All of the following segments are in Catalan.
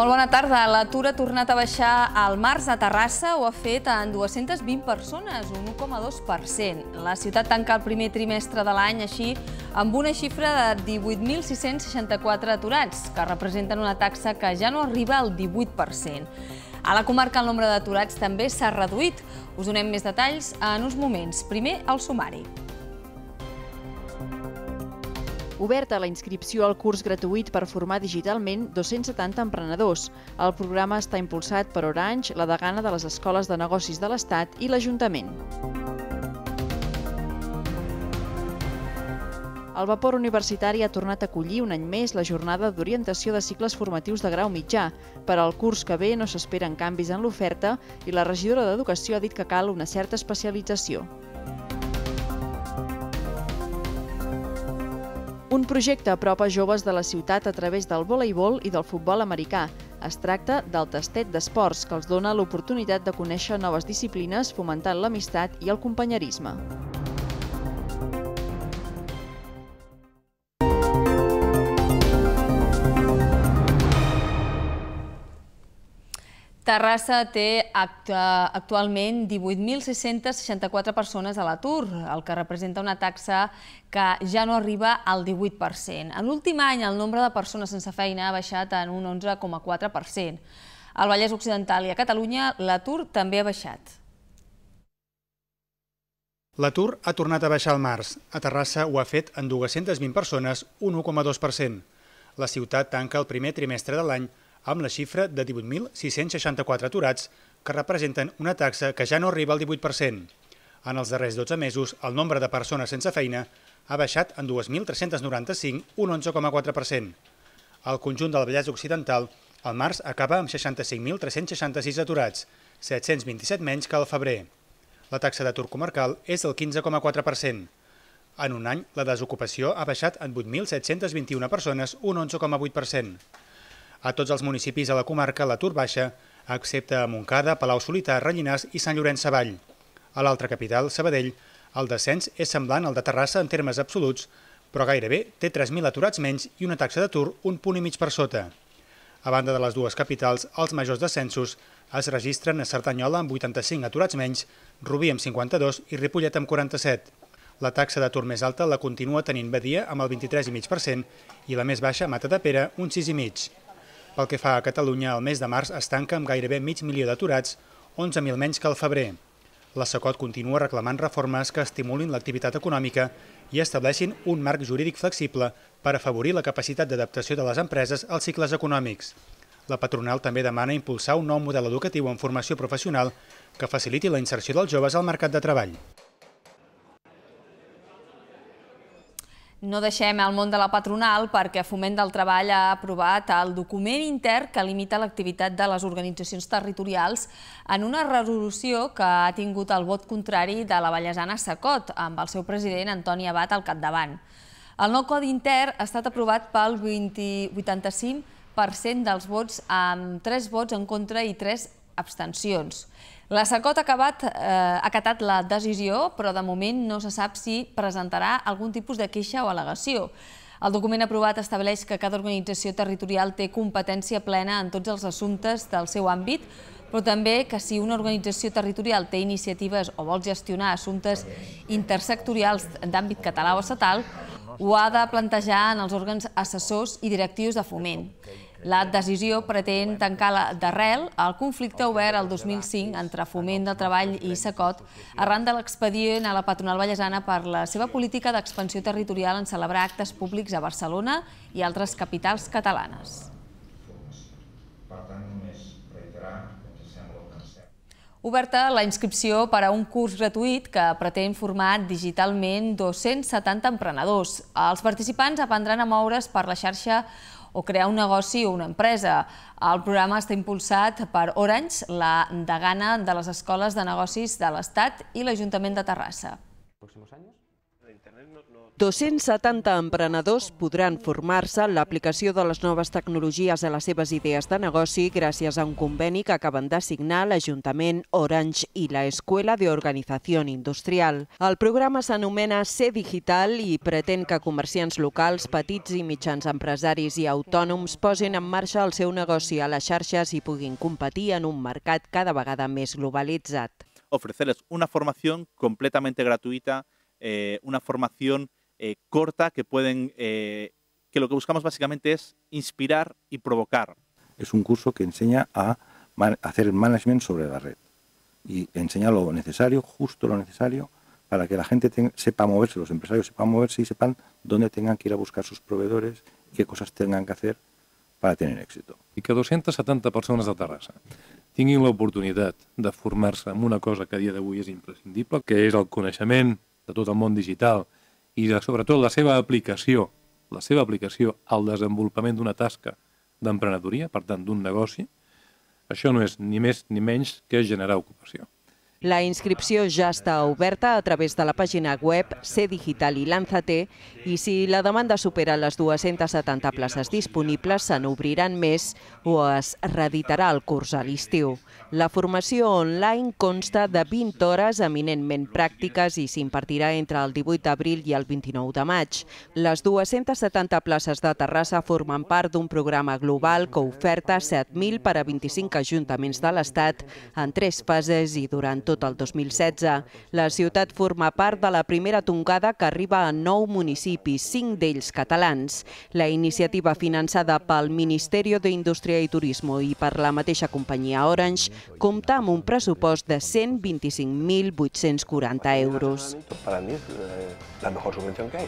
Molt bona tarda. L'atur ha tornat a baixar al març a Terrassa. Ho ha fet en 220 persones, un 1,2%. La ciutat tanca el primer trimestre de l'any així amb una xifra de 18.664 aturats, que representen una taxa que ja no arriba al 18%. A la comarca el nombre d'aturats també s'ha reduït. Us donem més detalls en uns moments. Primer, el sumari. Oberta la inscripció al curs gratuït per formar digitalment 270 emprenedors. El programa està impulsat per Orange, la degana de les Escoles de Negocis de l'Estat i l'Ajuntament. El vapor universitari ha tornat a acollir un any més la jornada d'orientació de cicles formatius de grau mitjà. Per al curs que ve no s'esperen canvis en l'oferta i la regidora d'Educació ha dit que cal una certa especialització. Un projecte apropa joves de la ciutat a través del voleibol i del futbol americà. Es tracta del tastet d'esports, que els dona l'oportunitat de conèixer noves disciplines fomentant l'amistat i el companyerisme. Terrassa té eh, actualment 18.664 persones a l'atur, el que representa una taxa que ja no arriba al 18%. En l'últim any, el nombre de persones sense feina ha baixat en un 11,4%. Al Vallès Occidental i a Catalunya, l'atur també ha baixat. L'atur ha tornat a baixar al març. A Terrassa ho ha fet en 220 persones, un 1,2%. La ciutat tanca el primer trimestre de l'any amb la xifra de 18.664 aturats, que representen una taxa que ja no arriba al 18%. En els darrers 12 mesos, el nombre de persones sense feina ha baixat en 2.395, un 11,4%. Al conjunt del Vallès Occidental, el març acaba amb 65.366 aturats, 727 menys que al febrer. La taxa d'atur comarcal és del 15,4%. En un any, la desocupació ha baixat en 8.721 persones, un 11,8% a tots els municipis de la comarca la Tur Baixa, excepte a Montcada, Palau Solità, Rellinars i Sant Llorenç Savall. A l'altra capital, Sabadell, el descens és semblant al de Terrassa en termes absoluts, però gairebé té 3.000 aturats menys i una taxa d'atur un punt i mig per sota. A banda de les dues capitals, els majors descensos es registren a Cerdanyola amb 85 aturats menys, Rubí amb 52 i Ripollet amb 47. La taxa d'atur més alta la continua tenint Badia amb el 23,5% i la més baixa Mata de Pere un 6,5%. Pel que fa a Catalunya, el mes de març es tanca amb gairebé mig milió d'aturats, 11.000 menys que el febrer. La SACOT continua reclamant reformes que estimulin l'activitat econòmica i estableixin un marc jurídic flexible per afavorir la capacitat d'adaptació de les empreses als cicles econòmics. La patronal també demana impulsar un nou model educatiu en formació professional que faciliti la inserció dels joves al mercat de treball. No deixem el món de la patronal perquè Foment del Treball ha aprovat el document intern que limita l'activitat de les organitzacions territorials en una resolució que ha tingut el vot contrari de la Vallesana Sacot, amb el seu president Antoni Abad al capdavant. El nou codi intern ha estat aprovat pel 85% dels vots amb 3 vots en contra i 3 abstencions. La SACOT ha acabat, eh, acatat la decisió, però de moment no se sap si presentarà algun tipus de queixa o al·legació. El document aprovat estableix que cada organització territorial té competència plena en tots els assumptes del seu àmbit, però també que si una organització territorial té iniciatives o vol gestionar assumptes intersectorials d'àmbit català o estatal, ho ha de plantejar en els òrgans assessors i directius de foment. La decisió pretén tancar d'arrel el conflicte obert el 2005 entre Foment del Treball i Sacot arran de l'expedient a la patronal ballesana per la seva política d'expansió territorial en celebrar actes públics a Barcelona i altres capitals catalanes. Oberta la inscripció per a un curs gratuït que pretén formar digitalment 270 emprenedors. Els participants aprendran a moure's per la xarxa o crear un negoci o una empresa. El programa està impulsat per Orange, la degana de les escoles de negocis de l'Estat i l'Ajuntament de Terrassa. anys? 270 emprenedors podran formar-se en l'aplicació de les noves tecnologies a les seves idees de negoci gràcies a un conveni que acaben de signar l'Ajuntament, Orange i la Escuela de Organització Industrial. El programa s'anomena C Digital i pretén que comerciants locals, petits i mitjans empresaris i autònoms posin en marxa el seu negoci a les xarxes i puguin competir en un mercat cada vegada més globalitzat. Ofrecerles una formació completamente gratuïta, eh, una formació Eh, corta que pueden, eh, que lo que buscamos básicamente es inspirar y provocar. Es un curso que enseña a hacer el management sobre la red y enseña lo necesario, justo lo necesario, para que la gente sepa moverse, los empresarios sepan moverse y sepan dónde tengan que ir a buscar sus proveedores, qué cosas tengan que hacer para tener éxito. Y que 270 personas de Terrassa la oportunidad de formarse en una cosa que a de hoy es imprescindible, que es el conocimiento de todo el mundo digital i sobretot la seva aplicació, la seva aplicació al desenvolupament d'una tasca d'emprenedoria, per tant d'un negoci, això no és ni més ni menys que generar ocupació. La inscripció ja està oberta a través de la pàgina web C Digital i Lánzate i si la demanda supera les 270 places disponibles, se n'obriran més o es reeditarà el curs a l'estiu. La formació online consta de 20 hores eminentment pràctiques i s'impartirà entre el 18 d'abril i el 29 de maig. Les 270 places de Terrassa formen part d'un programa global que oferta 7.000 per a 25 ajuntaments de l'Estat en tres fases i durant tot el 2016. La ciutat forma part de la primera tongada que arriba a nou municipis, cinc d'ells catalans. La iniciativa finançada pel Ministeri d'Indústria i Turisme i per la mateixa companyia Orange compta amb un pressupost de 125.840 euros. a mi és la millor subvenció que ha.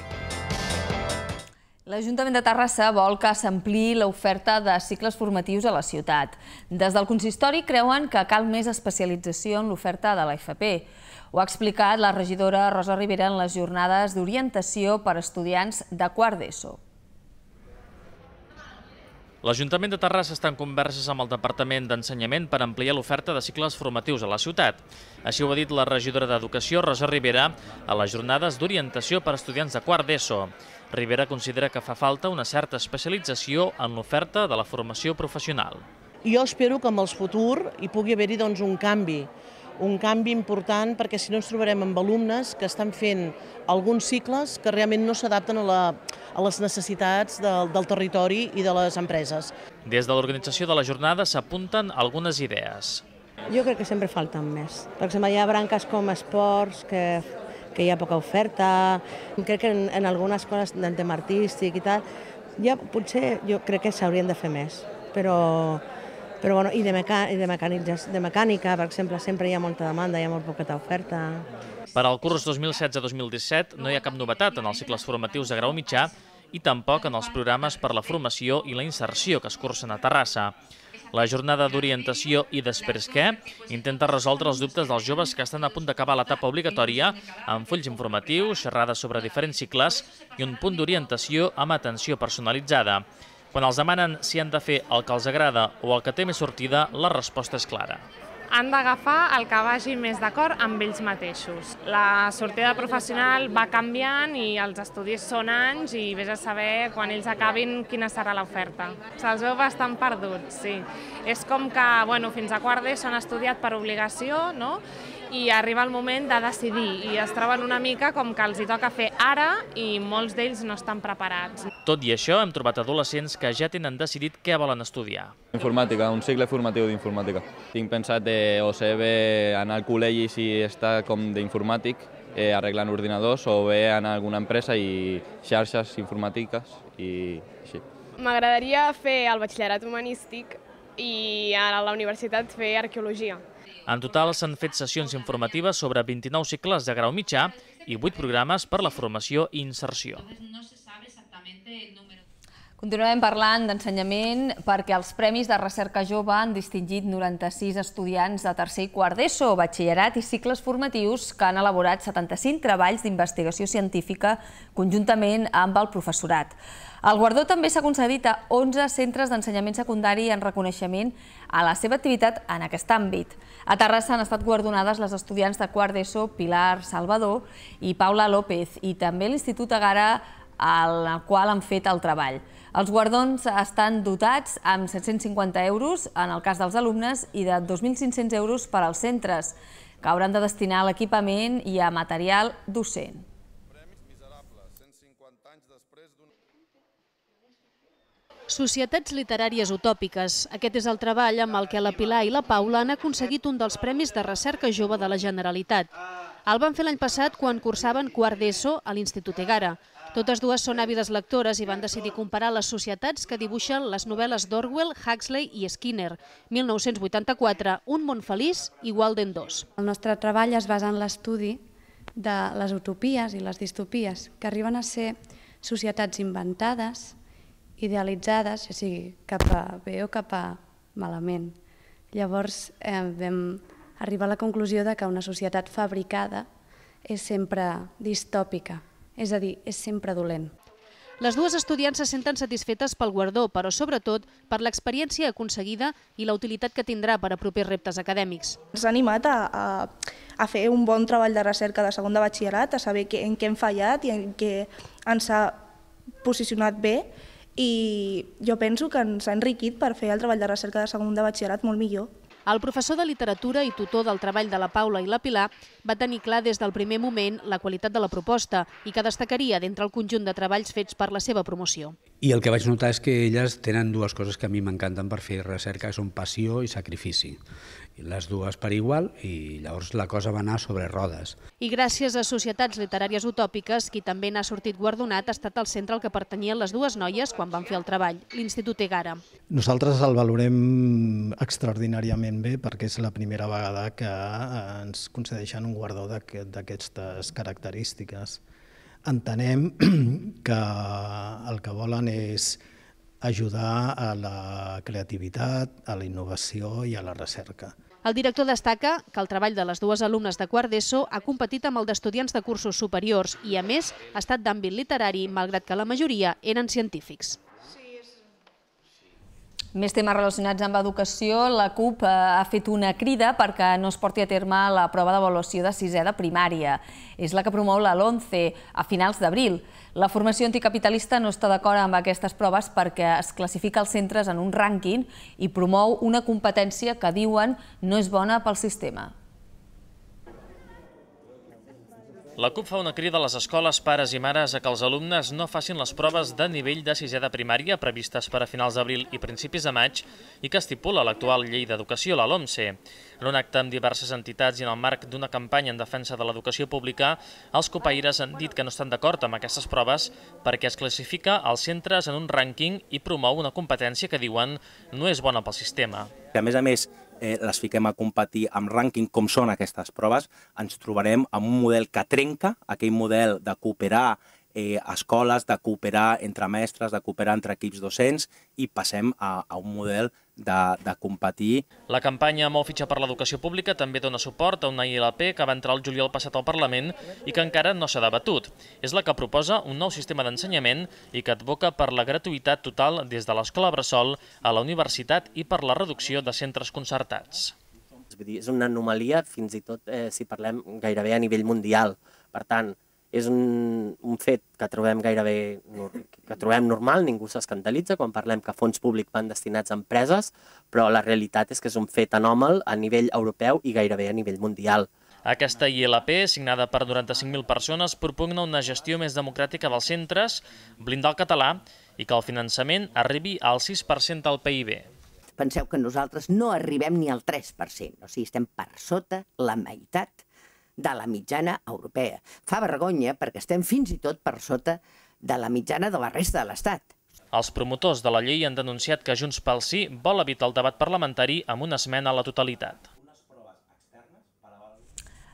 L'Ajuntament de Terrassa vol que s'ampliï l'oferta de cicles formatius a la ciutat. Des del consistori creuen que cal més especialització en l'oferta de l'AFP. Ho ha explicat la regidora Rosa Rivera en les jornades d'orientació per estudiants de quart d'ESO. L'Ajuntament de Terrassa està en converses amb el Departament d'Ensenyament per ampliar l'oferta de cicles formatius a la ciutat. Així ho ha dit la regidora d'Educació, Rosa Rivera, a les jornades d'orientació per estudiants de quart d'ESO. Rivera considera que fa falta una certa especialització en l'oferta de la formació professional. Jo espero que amb el futur hi pugui haver-hi doncs, un canvi, un canvi important perquè si no ens trobarem amb alumnes que estan fent alguns cicles que realment no s'adapten a, la, a les necessitats del, del territori i de les empreses. Des de l'organització de la jornada s'apunten algunes idees. Jo crec que sempre falten més. Per exemple, hi ha branques com esports que que hi ha poca oferta, crec que en, en algunes coses del tema artístic i tal, ja potser jo crec que s'haurien de fer més, però, però bueno, i de, meca, i de, de mecànica, per exemple, sempre hi ha molta demanda, hi ha molt poqueta oferta. Per al curs 2016-2017 no hi ha cap novetat en els cicles formatius de grau mitjà i tampoc en els programes per la formació i la inserció que es cursen a Terrassa. La jornada d'orientació i després què intenta resoldre els dubtes dels joves que estan a punt d'acabar l'etapa obligatòria amb fulls informatius, xerrades sobre diferents cicles i un punt d'orientació amb atenció personalitzada. Quan els demanen si han de fer el que els agrada o el que té més sortida, la resposta és clara han d'agafar el que vagi més d'acord amb ells mateixos. La sortida professional va canviant i els estudis són anys i vés a saber quan ells acabin quina serà l'oferta. Se'ls veu bastant perduts, sí. És com que bueno, fins a quart d'ESO han estudiat per obligació no? i arriba el moment de decidir i es troben una mica com que els hi toca fer ara i molts d'ells no estan preparats. Tot i això, hem trobat adolescents que ja tenen decidit què volen estudiar. Informàtica, un cicle formatiu d'informàtica. Tinc pensat de eh, o ser bé anar al col·legi si està com d'informàtic, eh, arreglant ordinadors, o bé anar a alguna empresa i xarxes informàtiques i així. M'agradaria fer el batxillerat humanístic i a la universitat fer arqueologia. En total s'han fet sessions informatives sobre 29 cicles de grau mitjà i 8 programes per la formació i inserció. No se sabe exactamente el número Continuem parlant d'ensenyament perquè els Premis de Recerca Jove han distingit 96 estudiants de tercer i quart d'ESO, batxillerat i cicles formatius que han elaborat 75 treballs d'investigació científica conjuntament amb el professorat. El guardó també s'ha concedit a 11 centres d'ensenyament secundari en reconeixement a la seva activitat en aquest àmbit. A Terrassa han estat guardonades les estudiants de quart d'ESO Pilar Salvador i Paula López i també l'Institut Agara en el qual han fet el treball. Els guardons estan dotats amb 750 euros en el cas dels alumnes i de 2.500 euros per als centres, que hauran de destinar a l'equipament i a material docent. Societats literàries utòpiques. Aquest és el treball amb el que la Pilar i la Paula han aconseguit un dels Premis de Recerca Jove de la Generalitat. El van fer l'any passat quan cursaven quart d'ESO a l'Institut Egara. Totes dues són àvides lectores i van decidir comparar les societats que dibuixen les novel·les d'Orwell, Huxley i Skinner. 1984, Un món feliç i Walden 2. El nostre treball es basa en l'estudi de les utopies i les distopies, que arriben a ser societats inventades, idealitzades, ja sigui cap a bé o cap a malament. Llavors eh, vam arribar a la conclusió de que una societat fabricada és sempre distòpica. És a dir, és sempre dolent. Les dues estudiants se senten satisfetes pel guardó, però sobretot per l'experiència aconseguida i la utilitat que tindrà per a propers reptes acadèmics. Ens ha animat a, a, a fer un bon treball de recerca de segon de batxillerat, a saber que, en què hem fallat i en què ens ha posicionat bé i jo penso que ens ha enriquit per fer el treball de recerca de segon de batxillerat molt millor. El professor de literatura i tutor del treball de la Paula i la Pilar va tenir clar des del primer moment la qualitat de la proposta i que destacaria d'entre el conjunt de treballs fets per la seva promoció. I el que vaig notar és que elles tenen dues coses que a mi m'encanten per fer recerca, que són passió i sacrifici les dues per igual i llavors la cosa va anar sobre rodes. I gràcies a societats literàries utòpiques, qui també n'ha sortit guardonat ha estat el centre al que pertanyien les dues noies quan van fer el treball, l'Institut Egara. Nosaltres el valorem extraordinàriament bé perquè és la primera vegada que eh, ens concedeixen un guardó d'aquestes característiques. Entenem que el que volen és ajudar a la creativitat, a la innovació i a la recerca. El director destaca que el treball de les dues alumnes de quart d'ESO ha competit amb el d'estudiants de cursos superiors i, a més, ha estat d'àmbit literari, malgrat que la majoria eren científics. Més temes relacionats amb educació. La CUP eh, ha fet una crida perquè no es porti a terme la prova d'avaluació de sisè de primària. És la que promou la LONCE a finals d'abril. La formació anticapitalista no està d'acord amb aquestes proves perquè es classifica els centres en un rànquing i promou una competència que diuen no és bona pel sistema. La CUP fa una crida a les escoles, pares i mares a que els alumnes no facin les proves de nivell de sisè de primària previstes per a finals d'abril i principis de maig i que estipula l'actual llei d'educació, la LOMCE. En un acte amb diverses entitats i en el marc d'una campanya en defensa de l'educació pública, els copaires han dit que no estan d'acord amb aquestes proves perquè es classifica els centres en un rànquing i promou una competència que diuen no és bona pel sistema. A més a més, eh, les fiquem a competir amb rànquing com són aquestes proves, ens trobarem amb un model que trenca aquell model de cooperar eh, escoles, de cooperar entre mestres, de cooperar entre equips docents i passem a, a un model de, de competir. La campanya Mou fitxa per l'educació pública també dona suport a una ILP que va entrar el juliol passat al Parlament i que encara no s'ha debatut. És la que proposa un nou sistema d'ensenyament i que advoca per la gratuïtat total des de l'escola Bressol a la universitat i per la reducció de centres concertats. Vull dir, és una anomalia, fins i tot eh, si parlem gairebé a nivell mundial. Per tant, és un, un fet que trobem gairebé que trobem normal, ningú s'escandalitza quan parlem que fons públic van destinats a empreses, però la realitat és que és un fet anòmal a nivell europeu i gairebé a nivell mundial. Aquesta ILP, signada per 95.000 persones, propugna una gestió més democràtica dels centres, blindar el català i que el finançament arribi al 6% del PIB. Penseu que nosaltres no arribem ni al 3%, o sigui, estem per sota la meitat de la mitjana europea. Fa vergonya perquè estem fins i tot per sota de la mitjana de la resta de l'Estat. Els promotors de la llei han denunciat que Junts pel Sí vol evitar el debat parlamentari amb una esmena a la totalitat.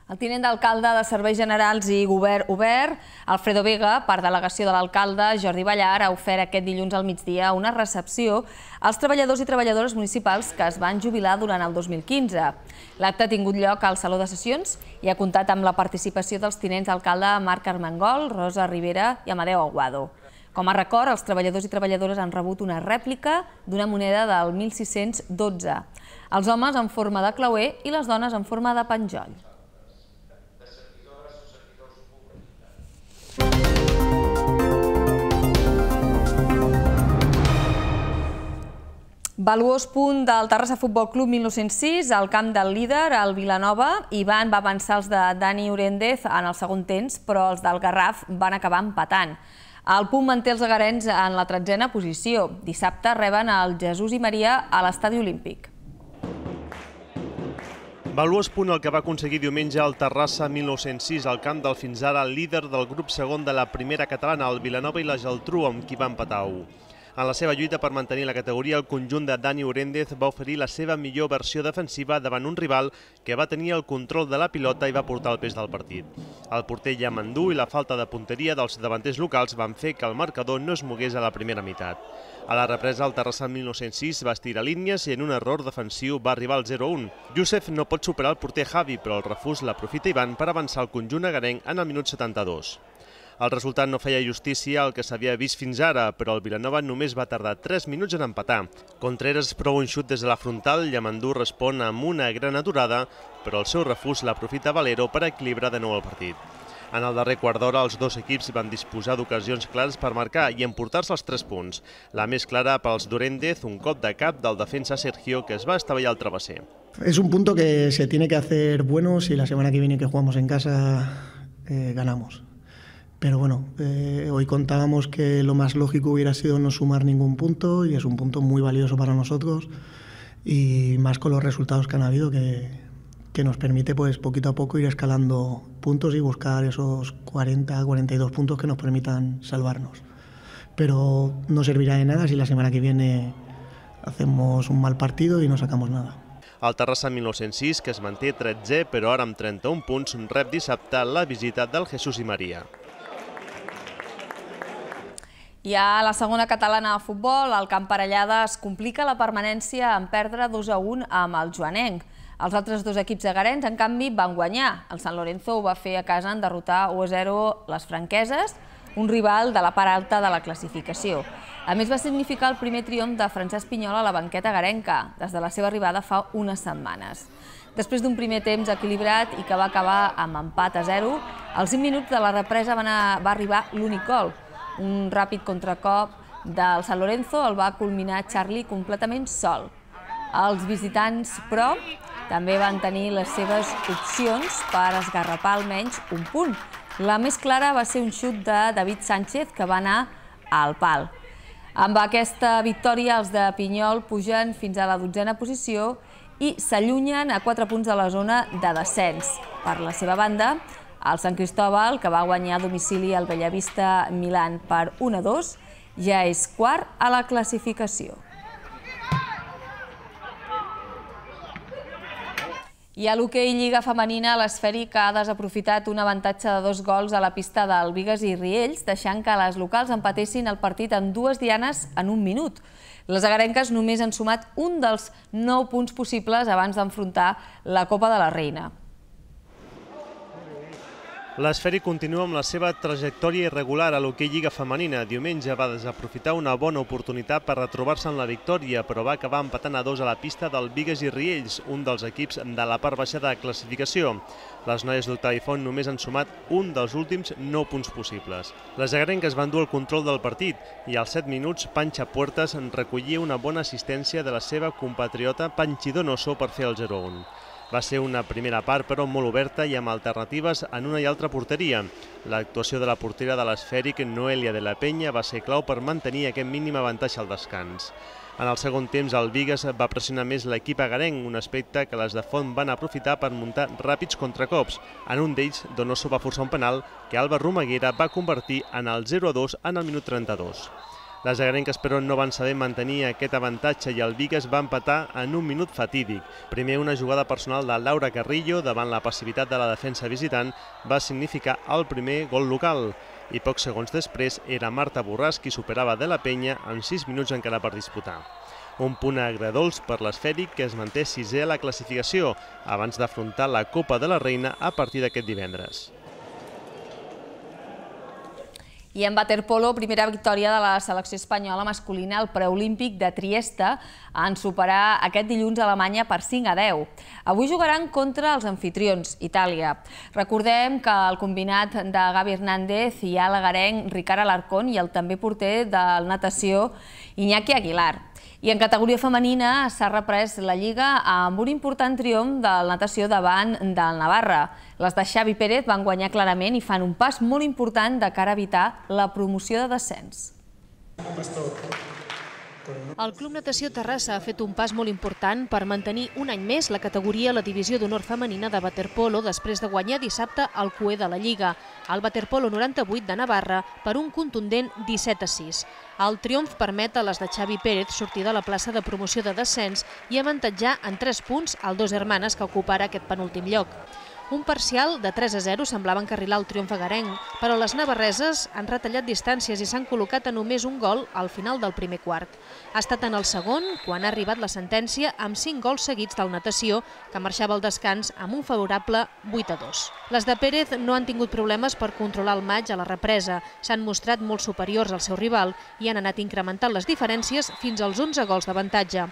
El tinent d'alcalde de Serveis Generals i Govern Obert, Alfredo Vega, per delegació de l'alcalde Jordi Ballar, ha ofert aquest dilluns al migdia una recepció als treballadors i treballadores municipals que es van jubilar durant el 2015. L'acte ha tingut lloc al Saló de Sessions i ha comptat amb la participació dels tinents d'alcalde Marc Armengol, Rosa Rivera i Amadeu Aguado. Com a record, els treballadors i treballadores han rebut una rèplica d'una moneda del 1612. Els homes en forma de clauer i les dones en forma de penjoll. Valuós punt del Terrassa Futbol Club 1906 al camp del líder, el Vilanova. Ivan va avançar els de Dani Orendez en el segon temps, però els del Garraf van acabar empatant. El punt manté els agarens en la tretzena posició. Dissabte reben el Jesús i Maria a l'estadi olímpic. Valuós punt el que va aconseguir diumenge al Terrassa 1906 al camp del fins ara líder del grup segon de la primera catalana, el Vilanova i la Geltrú, amb qui va empatar 1. En la seva lluita per mantenir la categoria, el conjunt de Dani Oréndez va oferir la seva millor versió defensiva davant un rival que va tenir el control de la pilota i va portar el pes del partit. El porter Yamandú i la falta de punteria dels davanters locals van fer que el marcador no es mogués a la primera meitat. A la represa, el Terrassa 1906 va estirar línies i en un error defensiu va arribar al 0-1. Josef no pot superar el porter Javi, però el refús l'aprofita Ivan per avançar el conjunt agarenc en el minut 72. El resultat no feia justícia al que s'havia vist fins ara, però el Vilanova només va tardar 3 minuts en empatar. Contreras prou un xut des de la frontal, Llamandú respon amb una gran aturada, però el seu refús l'aprofita Valero per equilibrar de nou el partit. En el darrer quart d'hora, els dos equips van disposar d'ocasions clares per marcar i emportar-se els tres punts. La més clara pels Doréndez, un cop de cap del defensa Sergio, que es va estavellar al travesser. Es un punto que se tiene que hacer bueno si la semana que viene que jugamos en casa eh, ganamos. Pero bueno, eh, hoy contábamos que lo más lógico hubiera sido no sumar ningún punto y es un punto muy valioso para nosotros y más con los resultados que han habido que, nos permite pues poquito a poco ir escalando puntos y buscar esos 40, 42 puntos que nos permitan salvarnos. Pero no servirá de nada si la semana que viene hacemos un mal partido y no sacamos nada. El Terrassa 1906, que es mantiene 13, pero ahora amb 31 un rep dissabte la visita del Jesús y María. Ja a la segona catalana de futbol, el Camp Parellada es complica la permanència en perdre 2 a 1 amb el Joanenc. Els altres dos equips agarens, en canvi, van guanyar. El Sant Lorenzo ho va fer a casa en derrotar 1 a 0 les franqueses, un rival de la part alta de la classificació. A més, va significar el primer triomf de Francesc Pinyol a la banqueta garenca, des de la seva arribada fa unes setmanes. Després d'un primer temps equilibrat i que va acabar amb empat a 0, als 5 minuts de la represa va arribar l'únic gol, un ràpid contracop del San Lorenzo el va culminar Charlie completament sol. Els visitants, però, també van tenir les seves opcions per esgarrapar almenys un punt. La més clara va ser un xut de David Sánchez, que va anar al pal. Amb aquesta victòria, els de Pinyol pugen fins a la dotzena posició i s'allunyen a 4 punts de la zona de descens. Per la seva banda, el Sant Cristòbal, que va guanyar a domicili al Bellavista Milan per 1-2, ja és quart a la classificació. I a l'hoquei Lliga Femenina, l'esfèric ha desaprofitat un avantatge de dos gols a la pista del Vigues i Riells, deixant que les locals empatessin el partit amb dues dianes en un minut. Les agarenques només han sumat un dels nou punts possibles abans d'enfrontar la Copa de la Reina. L'esferi continua amb la seva trajectòria irregular a l'hoquei Lliga Femenina. Diumenge va desaprofitar una bona oportunitat per retrobar-se en la victòria, però va acabar empatant a dos a la pista del Vigues i Riells, un dels equips de la part baixa de classificació. Les noies d'Octavi Font només han sumat un dels últims 9 punts possibles. Les agrenques van dur el control del partit i als 7 minuts Panxa Puertas recollia una bona assistència de la seva compatriota Panchidonoso per fer el 0-1. Va ser una primera part, però molt oberta i amb alternatives en una i altra porteria. L'actuació de la portera de l'esfèric, Noelia de la Penya, va ser clau per mantenir aquest mínim avantatge al descans. En el segon temps, el Vigues va pressionar més l'equip agarenc, un aspecte que les de Font van aprofitar per muntar ràpids contracops. En un d'ells, Donoso va forçar un penal que Alba Romaguera va convertir en el 0-2 en el minut 32. Les agarenques, però, no van saber mantenir aquest avantatge i el Vigues va empatar en un minut fatídic. Primer, una jugada personal de Laura Carrillo davant la passivitat de la defensa visitant va significar el primer gol local i pocs segons després era Marta Borràs qui superava de la penya en 6 minuts encara per disputar. Un punt agredolç per l'esfèric que es manté sisè a la classificació abans d'afrontar la Copa de la Reina a partir d'aquest divendres. I en waterpolo, primera victòria de la selecció espanyola masculina al preolímpic de Trieste en superar aquest dilluns a Alemanya per 5 a 10. Avui jugaran contra els anfitrions, Itàlia. Recordem que el combinat de Gavi Hernández hi ha l'agarenc Ricard Alarcón i el també porter del natació Iñaki Aguilar. I en categoria femenina s'ha reprès la Lliga amb un important triomf de la natació davant del Navarra. Les de Xavi Pérez van guanyar clarament i fan un pas molt important de cara a evitar la promoció de descens. Pastor. El Club Natació Terrassa ha fet un pas molt important per mantenir un any més la categoria a la divisió d'honor femenina de waterpolo després de guanyar dissabte el coe de la Lliga, el waterpolo 98 de Navarra, per un contundent 17 a 6. El triomf permet a les de Xavi Pérez sortir de la plaça de promoció de descens i avantatjar en 3 punts els dos hermanes que ocuparà aquest penúltim lloc. Un parcial de 3 a 0 semblava encarrilar el triomf Garenc, però les navarreses han retallat distàncies i s'han col·locat a només un gol al final del primer quart. Ha estat en el segon quan ha arribat la sentència amb 5 gols seguits del natació, que marxava al descans amb un favorable 8 a 2. Les de Pérez no han tingut problemes per controlar el maig a la represa, s'han mostrat molt superiors al seu rival i han anat incrementant les diferències fins als 11 gols d'avantatge.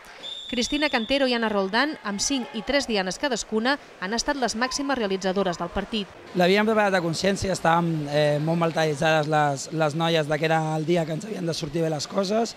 Cristina Cantero i Anna Roldán, amb 5 i 3 dianes cadascuna, han estat les màximes realitzadores del partit. L'havíem preparat a consciència, estàvem eh, molt maltallades les, les noies de que era el dia que ens havien de sortir bé les coses.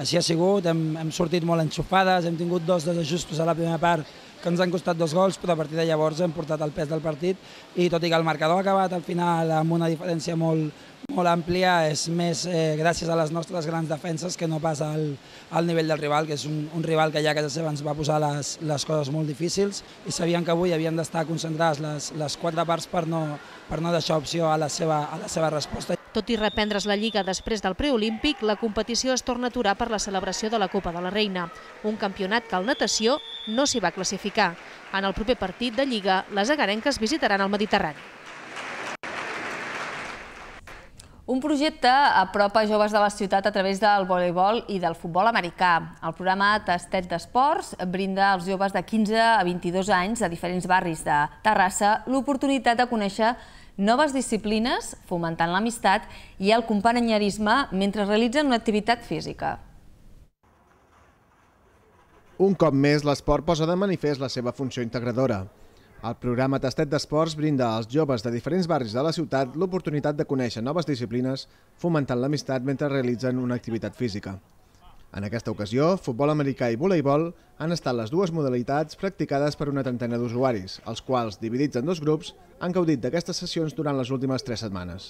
Així ha sigut, hem, hem sortit molt enxufades, hem tingut dos desajustos a la primera part que ens han costat dos gols, però a partir de llavors hem portat el pes del partit i tot i que el marcador ha acabat al final amb una diferència molt, molt àmplia, és més eh, gràcies a les nostres grans defenses que no pas al, al nivell del rival, que és un, un rival que ja a casa seva ens va posar les, les coses molt difícils i sabien que avui havien d'estar concentrats les, les quatre parts per no, per no deixar opció a la seva, a la seva resposta. Tot i reprendre's la Lliga després del preolímpic, la competició es torna a aturar per la celebració de la Copa de la Reina, un campionat que al natació no s'hi va classificar. En el proper partit de Lliga, les agarenques visitaran el Mediterrani. Un projecte apropa joves de la ciutat a través del voleibol i del futbol americà. El programa Tastet d'Esports brinda als joves de 15 a 22 anys de diferents barris de Terrassa l'oportunitat de conèixer noves disciplines, fomentant l'amistat i el companyerisme mentre realitzen una activitat física. Un cop més, l'esport posa de manifest la seva funció integradora. El programa Tastet d'Esports brinda als joves de diferents barris de la ciutat l'oportunitat de conèixer noves disciplines, fomentant l'amistat mentre realitzen una activitat física. En aquesta ocasió, futbol americà i voleibol han estat les dues modalitats practicades per una trentena d'usuaris, els quals, dividits en dos grups, han gaudit d'aquestes sessions durant les últimes tres setmanes.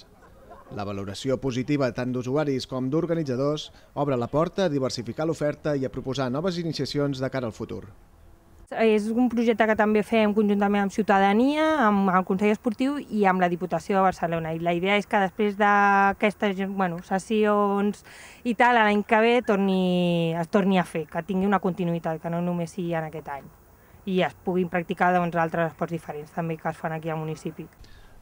La valoració positiva tant d'usuaris com d'organitzadors obre la porta a diversificar l'oferta i a proposar noves iniciacions de cara al futur. Eh, és un projecte que també fem conjuntament amb Ciutadania, amb el Consell Esportiu i amb la Diputació de Barcelona. I la idea és que després d'aquestes bueno, sessions i tal, l'any que ve torni, es torni a fer, que tingui una continuïtat, que no només sigui en aquest any i es puguin practicar doncs, altres esports diferents també que es fan aquí al municipi.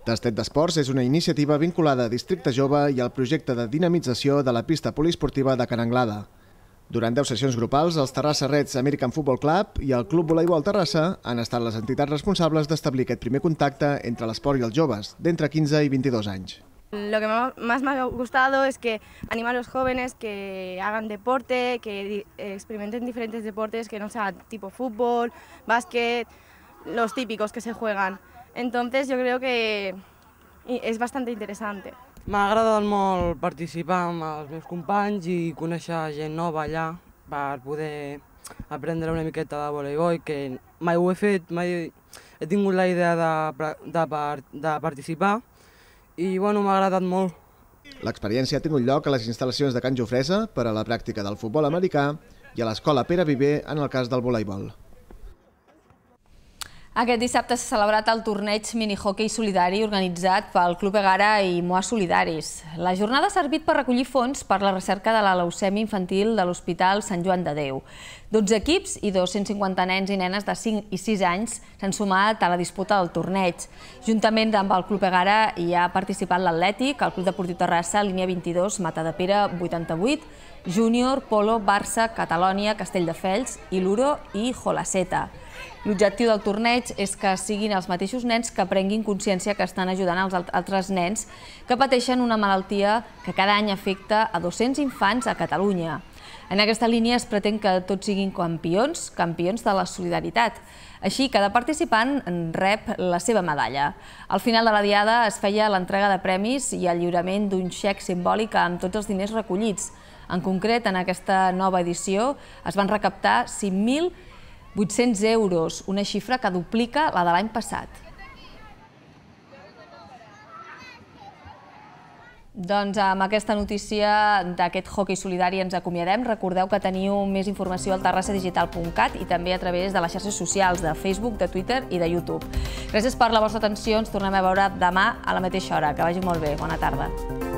Tastet d'Esports és una iniciativa vinculada a Districte Jove i al projecte de dinamització de la pista poliesportiva de Can Anglada. Durant 10 sessions grupals, els Terrassa Reds American Football Club i el Club Voleibol Terrassa han estat les entitats responsables d'establir aquest primer contacte entre l'esport i els joves, d'entre 15 i 22 anys. Lo que más me ha gustado es que anima a los jóvenes que hagan deporte, que experimenten diferentes deportes que no sea tipo fútbol, básquet, los típicos que se juegan. Entonces yo creo que es bastante interesante. M'ha agradat molt participar amb els meus companys i conèixer gent nova allà per poder aprendre una miqueta de voleibol, que mai ho he fet, mai he tingut la idea de, de, de participar i bueno, m'ha agradat molt. L'experiència ha tingut lloc a les instal·lacions de Can Jofresa per a la pràctica del futbol americà i a l'escola Pere Viver en el cas del voleibol. Aquest dissabte s'ha celebrat el torneig mini-hockey solidari organitzat pel Club Egara i Moa Solidaris. La jornada ha servit per recollir fons per la recerca de la leucemia infantil de l'Hospital Sant Joan de Déu. 12 equips i 250 nens i nenes de 5 i 6 anys s'han sumat a la disputa del torneig. Juntament amb el Club Egara hi ha participat l'Atlètic, el Club Deportiu Terrassa, línia 22, Mata de Pere 88, Júnior, Polo, Barça, Catalònia, Castelldefels, Iluro i Jolaceta. L'objectiu del torneig és que siguin els mateixos nens que prenguin consciència que estan ajudant els altres nens que pateixen una malaltia que cada any afecta a 200 infants a Catalunya. En aquesta línia es pretén que tots siguin campions, campions de la solidaritat. Així, cada participant rep la seva medalla. Al final de la diada es feia l'entrega de premis i el lliurament d'un xec simbòlic amb tots els diners recollits. En concret, en aquesta nova edició es van recaptar 5.000 800 euros, una xifra que duplica la de l'any passat. Doncs amb aquesta notícia d'aquest hockey solidari ens acomiadem. Recordeu que teniu més informació al terrassadigital.cat i també a través de les xarxes socials de Facebook, de Twitter i de YouTube. Gràcies per la vostra atenció. Ens tornem a veure demà a la mateixa hora. Que vagi molt bé. Bona tarda.